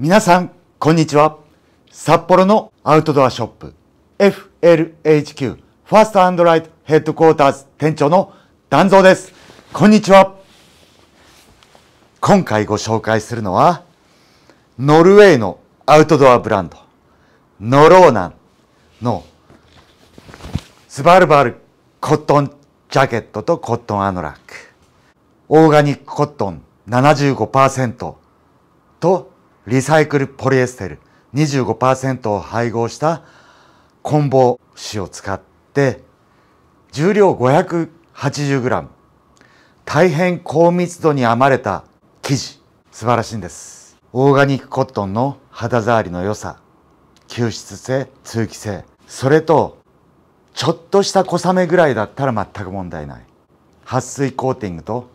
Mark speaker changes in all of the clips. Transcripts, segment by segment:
Speaker 1: 皆さん、こんにちは。札幌のアウトドアショップ、FLHQ、ファーストアンドライトヘッドクォーターズ店長の団蔵です。こんにちは。今回ご紹介するのは、ノルウェーのアウトドアブランド、ノローナンのスバルバルコットンジャケットとコットンアノラック、オーガニックコットン75%とリサイクルポリエステル25%を配合した混紡紙を使って重量 580g 大変高密度に編まれた生地素晴らしいんですオーガニックコットンの肌触りの良さ吸湿性通気性それとちょっとした小雨ぐらいだったら全く問題ない撥水コーティングと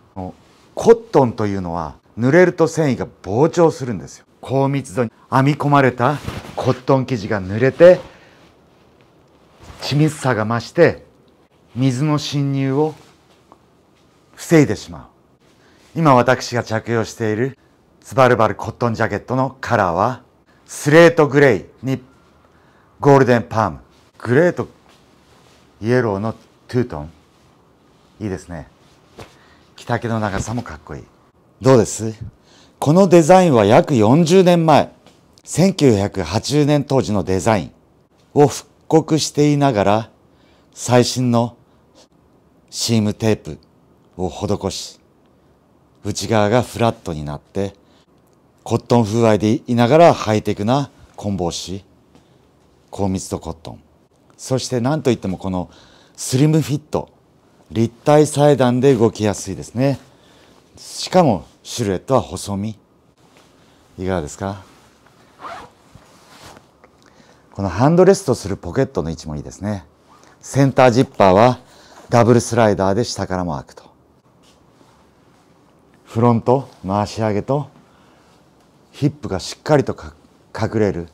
Speaker 1: コットンというのは濡れると繊維が膨張するんですよ高密度に編み込まれたコットン生地が濡れて緻密さが増して水の侵入を防いでしまう今私が着用しているツバルバルコットンジャケットのカラーはスレートグレーにゴールデンパームグレーとイエローのトゥートンいいですね着丈の長さもかっこいいどうですこのデザインは約40年前、1980年当時のデザインを復刻していながら、最新のシームテープを施し、内側がフラットになって、コットン風合いでいながらハイテクな混紡紙、高密度コットン。そして何といってもこのスリムフィット、立体裁断で動きやすいですね。しかもシルエットは細身いかがですかこのハンドレストするポケットの位置もいいですねセンタージッパーはダブルスライダーで下からも開くとフロント回し上げとヒップがしっかりと隠れる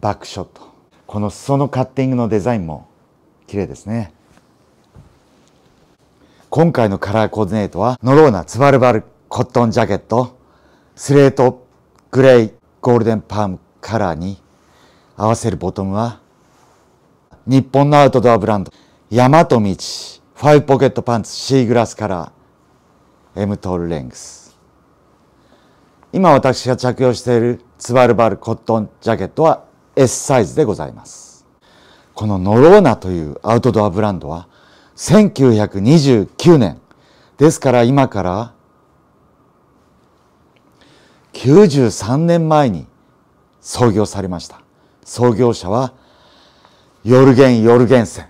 Speaker 1: バックショットこの裾のカッティングのデザインも綺麗ですね今回のカラーコーディネートは、ノローナ、ツバルバル、コットンジャケット、スレート、グレイ、ゴールデンパームカラーに合わせるボトムは、日本のアウトドアブランド、山と道、ファイブポケットパンツ、シーグラスカラー、エムトールレングス。今私が着用しているツバルバルコットンジャケットは S サイズでございます。このノローナというアウトドアブランドは1929年ですから今から93年前に創業されました創業者はヨルゲン・ヨルゲンセン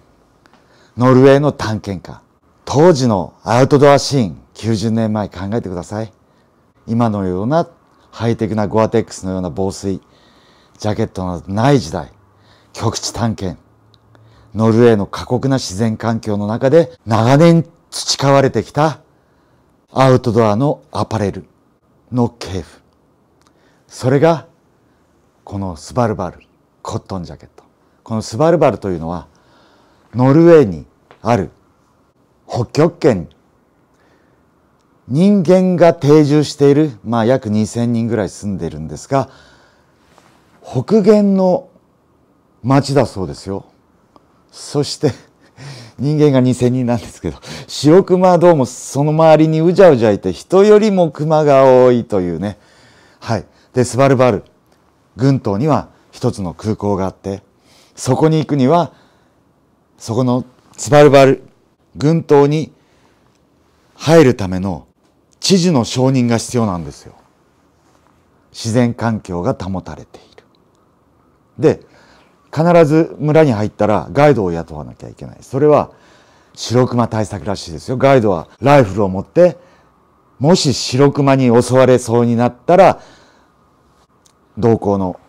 Speaker 1: ノルウェーの探検家当時のアウトドアシーン90年前考えてください今のようなハイテクなゴアテックスのような防水ジャケットなどない時代極地探検ノルウェーの過酷な自然環境の中で長年培われてきたアウトドアのアパレルの系譜。それがこのスバルバルコットンジャケット。このスバルバルというのはノルウェーにある北極圏人間が定住している、まあ約2000人ぐらい住んでいるんですが、北限の町だそうですよ。そして人間が2,000人なんですけど白熊はどうもその周りにうじゃうじゃいて人よりも熊が多いというねはいでスバルバル群島には一つの空港があってそこに行くにはそこのスバルバル群島に入るための知事の承認が必要なんですよ自然環境が保たれているで必ず村に入ったらガイドを雇わなきゃいけないそれは白熊対策らしいですよガイドはライフルを持ってもし白熊に襲われそうになったら同行の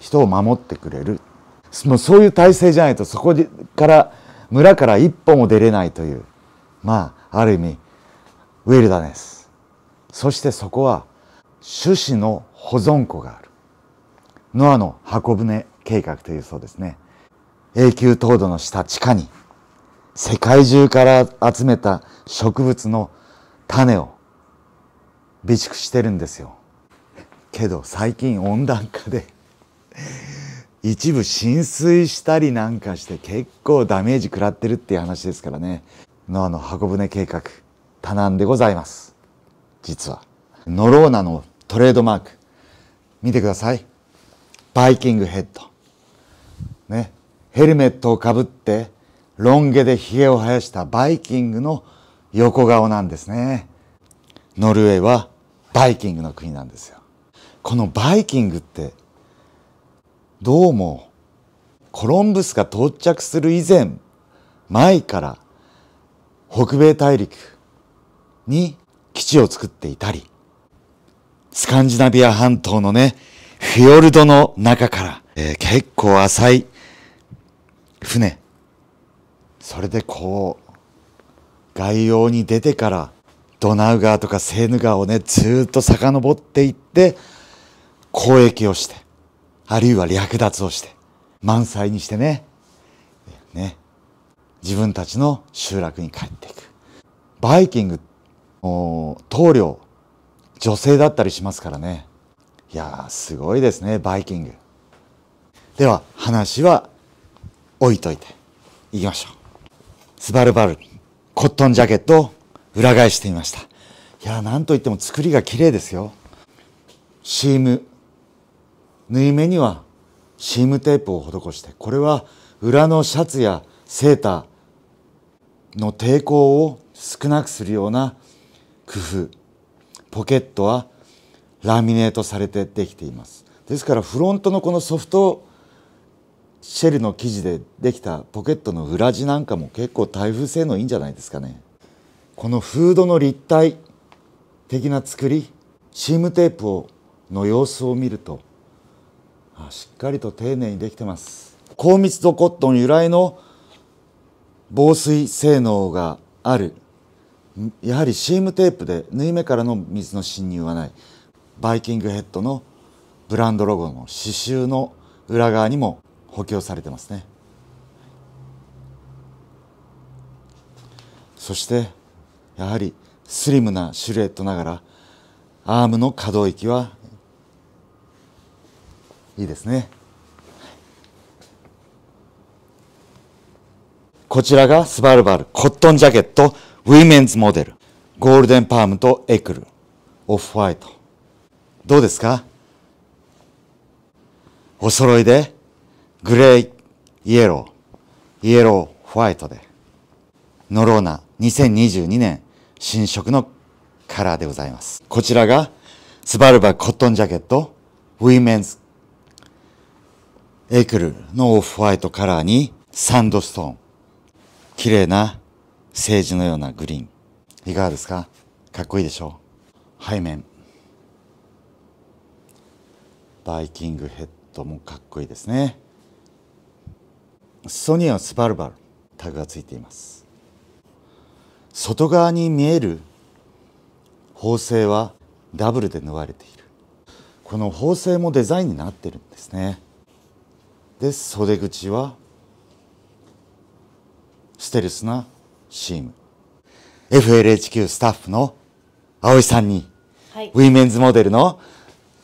Speaker 1: 人を守ってくれるそういう体制じゃないとそこから村から一歩も出れないというまあある意味ウィルダネスそしてそこは種子の保存庫があるノアの箱舟計画というそうですね永久凍土の下地下に世界中から集めた植物の種を備蓄してるんですよけど最近温暖化で一部浸水したりなんかして結構ダメージ食らってるっていう話ですからねノアの箱舟計画多難でございます実はノローナのトレードマーク見てくださいバイキングヘッドね、ヘルメットをかぶってロン毛でヒゲを生やしたバイキングの横顔なんですねノルウェーはバイキングの国なんですよこのバイキングってどうもコロンブスが到着する以前前から北米大陸に基地を作っていたりスカンジナビア半島のねフィヨルドの中から、えー、結構浅い船それでこう外洋に出てからドナウ川とかセーヌ川をねずっと遡っていって交易をしてあるいは略奪をして満載にしてねね自分たちの集落に帰っていくバイキング棟梁女性だったりしますからねいやすごいですねバイキングでは話は置いといて、いきましょう。スバルバルコットンジャケットを裏返してみました。いや、なんといっても作りが綺麗ですよ。シーム、縫い目にはシームテープを施して、これは裏のシャツやセーターの抵抗を少なくするような工夫。ポケットはラミネートされてできています。ですからフロントのこのソフトシェルの生地でできたポケットの裏地なんかも結構耐風性能いいんじゃないですかねこのフードの立体的な作りシームテープをの様子を見るとあしっかりと丁寧にできてます高密度コットン由来の防水性能があるやはりシームテープで縫い目からの水の侵入はないバイキングヘッドのブランドロゴの刺繍の裏側にも補強されてますねそしてやはりスリムなシルエットながらアームの可動域はいいですねこちらがスバルバルコットンジャケットウィメンズモデルゴールデンパームとエクルオフホワイトどうですかお揃いでグレイ、イエロー、イエロー、ホワイトで、ノローナ2022年新色のカラーでございます。こちらが、スバルバコットンジャケット、ウィメンズ、エイクルのオフホワイトカラーに、サンドストーン。綺麗な、政治のようなグリーン。いかがですかかっこいいでしょう背面。バイキングヘッドもかっこいいですね。ソニアスバルバルタグがついています外側に見える縫製はダブルで縫われているこの縫製もデザインになってるんですねで袖口はステルスなシーム FLHQ スタッフの葵さんに、はい、ウィメンズモデルの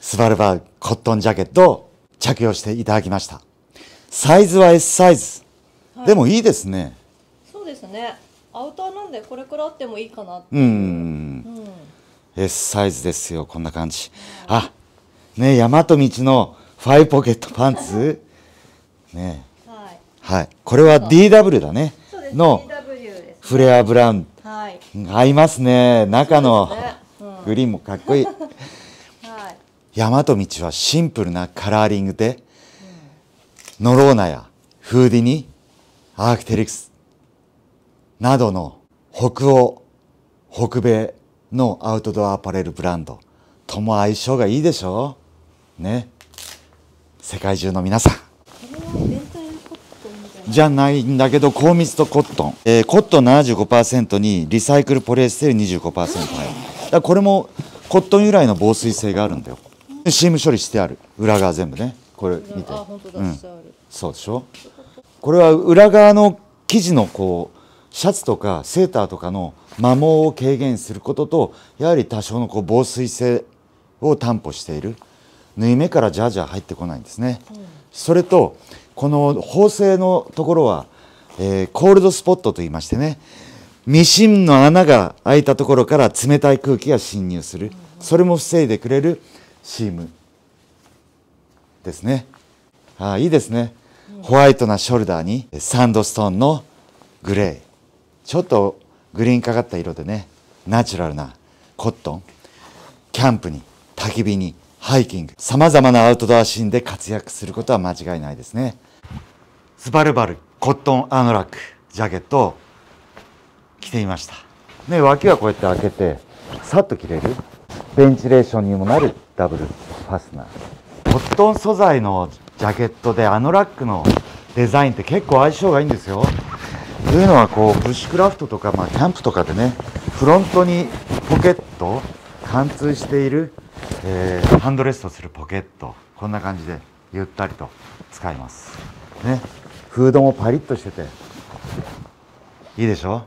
Speaker 1: スバルバーコットンジャケットを着用していただきましたサイズは S サイズ、はい、でもいいですねそうですねアウターなんでこれくらいあってもいいかなうん、うん、S サイズですよこんな感じ、はい、あね大和道のファイポケットパンツ ねはい、はい、これは DW だねそうですのフレアブラウン、はい、合いますね中のグリーンもかっこいい、はい、大和道はシンプルなカラーリングでノローナやフーディニ、アークテリクスなどの北欧、北米のアウトドアアパレルブランドとも相性がいいでしょうね。世界中の皆さん。じゃないんだけど、高密度コットン。えー、コットン75%にリサイクルポリエステル25%入る。だからこれもコットン由来の防水性があるんだよ。シーム処理してある。裏側全部ね。これ見て、うん、そうでしょこれは裏側の生地のこうシャツとかセーターとかの摩耗を軽減することとやはり多少のこう防水性を担保している縫い目からジャージャー入ってこないんですね、うん、それとこの縫製のところは、えー、コールドスポットといいましてねミシンの穴が開いたところから冷たい空気が侵入する、それも防いでくれるシームですねあいいですねホワイトなショルダーにサンドストーンのグレーちょっとグリーンかかった色でねナチュラルなコットンキャンプに焚き火にハイキングさまざまなアウトドアシーンで活躍することは間違いないですねスバルバルコットンアノラックジャケットを着ていました、ね、脇はこうやって開けてさっと着れるベンチレーションにもなるダブルファスナーコットン素材のジャケットであのラックのデザインって結構相性がいいんですよというのはこうブッシュクラフトとか、まあ、キャンプとかでねフロントにポケット貫通している、えー、ハンドレストするポケットこんな感じでゆったりと使いますねフードもパリッとしてていいでしょ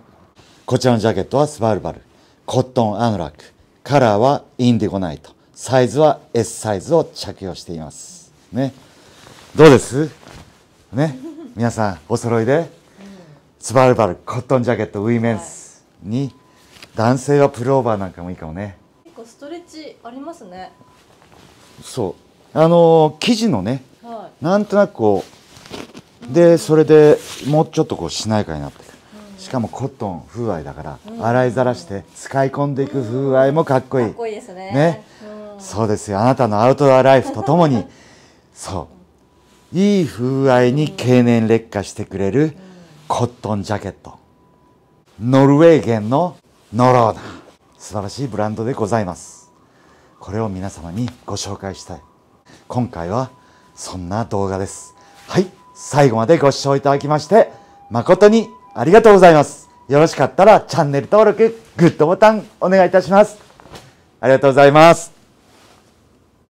Speaker 1: こちらのジャケットはスバルバルコットンアノラックカラーはインディゴナイトサイズは S サイズを着用しています。ね、どうですね、皆さんお揃いで、つばるばるコットンジャケットウィメンスに、男性はプルオーバーなんかもいいかもね。結構ストレッチありますね。そう。あの生地のね、はい、なんとなくこう、で、それでもうちょっとこうしなやかになってしかもコットン風合いだから、洗いざらして使い込んでいく風合いもかっこいい。かっこいいですね。ね、そうですよあなたのアウトドアライフとともに そういい風合いに経年劣化してくれるコットンジャケットノルウェーンのノローナ素晴らしいブランドでございますこれを皆様にご紹介したい今回はそんな動画ですはい最後までご視聴いただきまして誠にありがとうございますよろしかったらチャンネル登録グッドボタンお願いいたしますありがとうございます